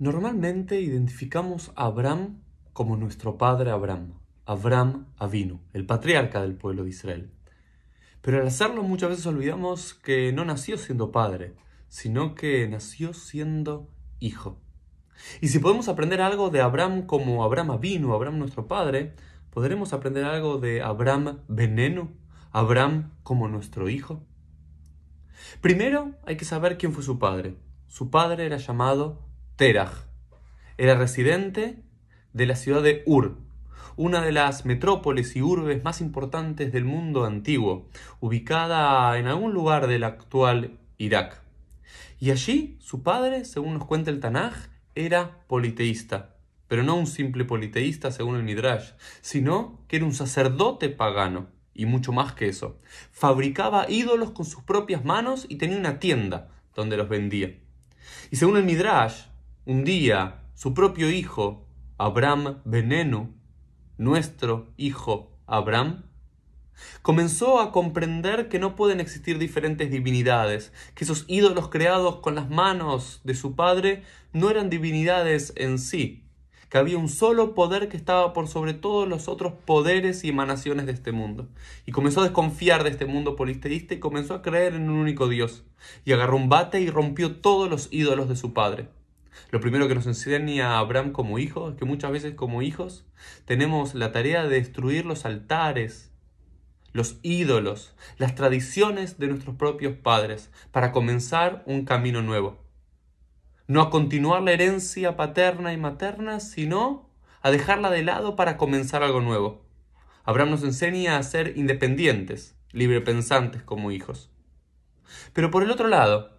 Normalmente identificamos a Abraham como nuestro padre Abraham, Abraham avino, el patriarca del pueblo de Israel. Pero al hacerlo muchas veces olvidamos que no nació siendo padre, sino que nació siendo hijo. Y si podemos aprender algo de Abraham como Abraham avino, Abraham nuestro padre, podremos aprender algo de Abraham Veneno, Abraham como nuestro hijo. Primero hay que saber quién fue su padre. Su padre era llamado Teraj Era residente de la ciudad de Ur, una de las metrópolis y urbes más importantes del mundo antiguo, ubicada en algún lugar del actual Irak. Y allí su padre, según nos cuenta el Tanaj, era politeísta, pero no un simple politeísta según el Midrash, sino que era un sacerdote pagano, y mucho más que eso. Fabricaba ídolos con sus propias manos y tenía una tienda donde los vendía. Y según el Midrash, un día, su propio hijo, Abraham Veneno, nuestro hijo Abraham, comenzó a comprender que no pueden existir diferentes divinidades, que esos ídolos creados con las manos de su padre no eran divinidades en sí, que había un solo poder que estaba por sobre todos los otros poderes y emanaciones de este mundo. Y comenzó a desconfiar de este mundo polisteísta y comenzó a creer en un único Dios. Y agarró un bate y rompió todos los ídolos de su padre. Lo primero que nos enseña a Abraham como hijo es que muchas veces como hijos tenemos la tarea de destruir los altares, los ídolos, las tradiciones de nuestros propios padres para comenzar un camino nuevo. No a continuar la herencia paterna y materna, sino a dejarla de lado para comenzar algo nuevo. Abraham nos enseña a ser independientes, librepensantes como hijos. Pero por el otro lado,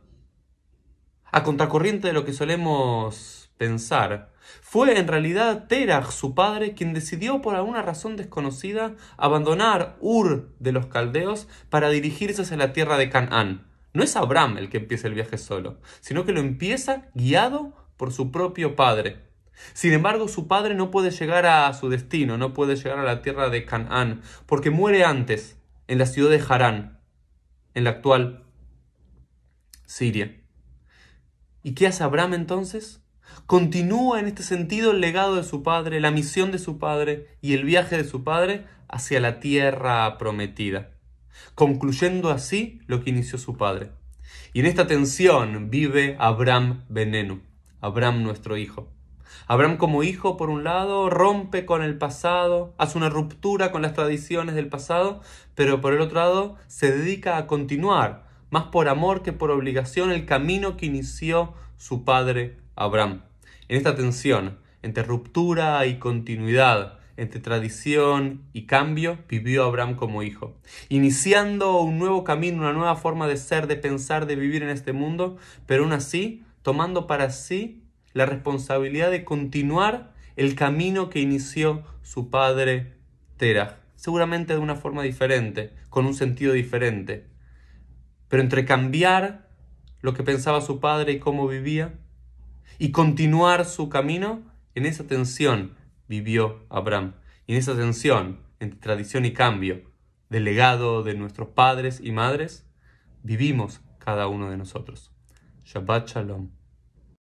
a contracorriente de lo que solemos pensar. Fue en realidad Terah, su padre, quien decidió por alguna razón desconocida abandonar Ur de los caldeos para dirigirse hacia la tierra de Canaán. No es Abraham el que empieza el viaje solo, sino que lo empieza guiado por su propio padre. Sin embargo, su padre no puede llegar a su destino, no puede llegar a la tierra de Canaán, porque muere antes, en la ciudad de Harán, en la actual Siria. ¿Y qué hace Abraham entonces? Continúa en este sentido el legado de su padre, la misión de su padre y el viaje de su padre hacia la tierra prometida, concluyendo así lo que inició su padre. Y en esta tensión vive Abraham Veneno, Abraham nuestro hijo. Abraham como hijo, por un lado, rompe con el pasado, hace una ruptura con las tradiciones del pasado, pero por el otro lado, se dedica a continuar más por amor que por obligación, el camino que inició su padre Abraham. En esta tensión, entre ruptura y continuidad, entre tradición y cambio, vivió Abraham como hijo, iniciando un nuevo camino, una nueva forma de ser, de pensar, de vivir en este mundo, pero aún así tomando para sí la responsabilidad de continuar el camino que inició su padre Terah, seguramente de una forma diferente, con un sentido diferente, pero entre cambiar lo que pensaba su padre y cómo vivía y continuar su camino, en esa tensión vivió Abraham. Y en esa tensión entre tradición y cambio, del legado de nuestros padres y madres, vivimos cada uno de nosotros. Shabbat Shalom.